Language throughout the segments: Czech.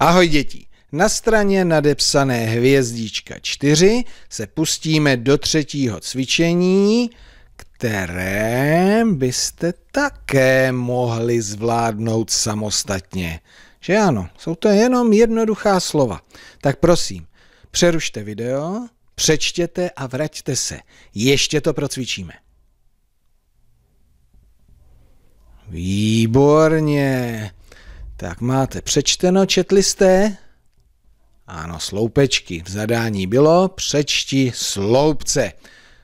Ahoj děti! Na straně nadepsané hvězdička 4 se pustíme do třetího cvičení, které byste také mohli zvládnout samostatně. Že ano, jsou to jenom jednoduchá slova. Tak prosím, přerušte video, přečtěte a vraťte se. Ještě to procvičíme. Výborně. Tak máte přečteno, četli jste? Ano, sloupečky. V zadání bylo přečti sloupce.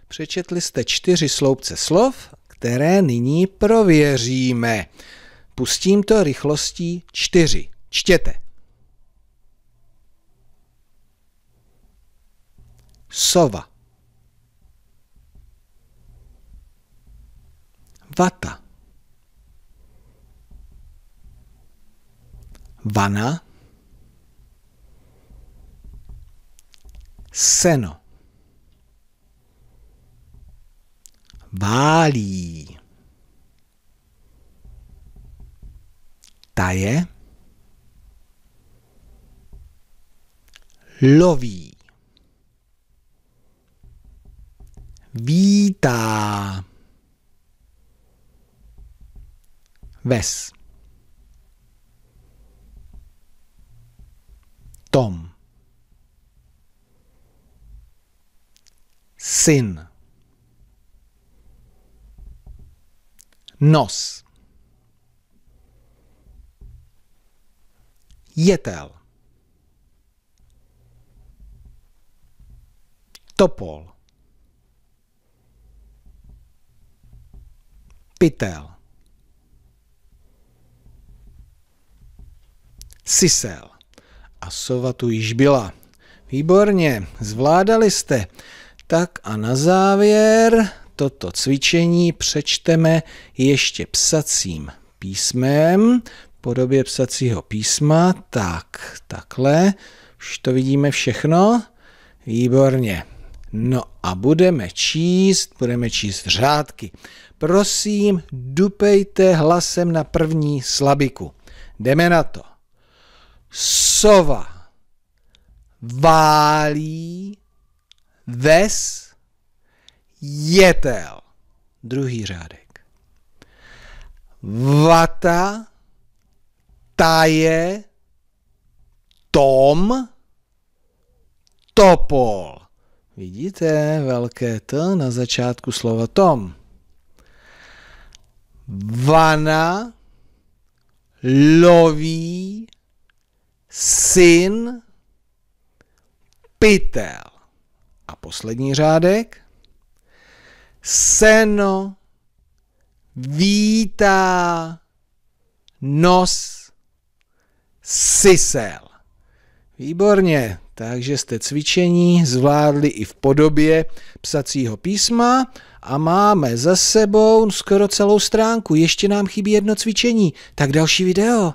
Přečetli jste čtyři sloupce slov, které nyní prověříme. Pustím to rychlostí čtyři. Čtěte. Sova. Vata. vana, seno, válí, taje, loví, vítá, ves. Tom. Syn. Nos. Jetel. Topol. Pytel. Sisel a sova tu již byla. Výborně, zvládali jste. Tak a na závěr toto cvičení přečteme ještě psacím písmem, v podobě psacího písma, tak, takhle, už to vidíme všechno, výborně. No a budeme číst, budeme číst řádky. Prosím, dupejte hlasem na první slabiku. Jdeme na to sova válí ves jetel. Druhý řádek. Vata taje tom topol. Vidíte velké T na začátku slova tom. Vana loví syn, pytel. A poslední řádek. Seno vítá nos sisel. Výborně, takže jste cvičení zvládli i v podobě psacího písma a máme za sebou skoro celou stránku. Ještě nám chybí jedno cvičení, tak další video.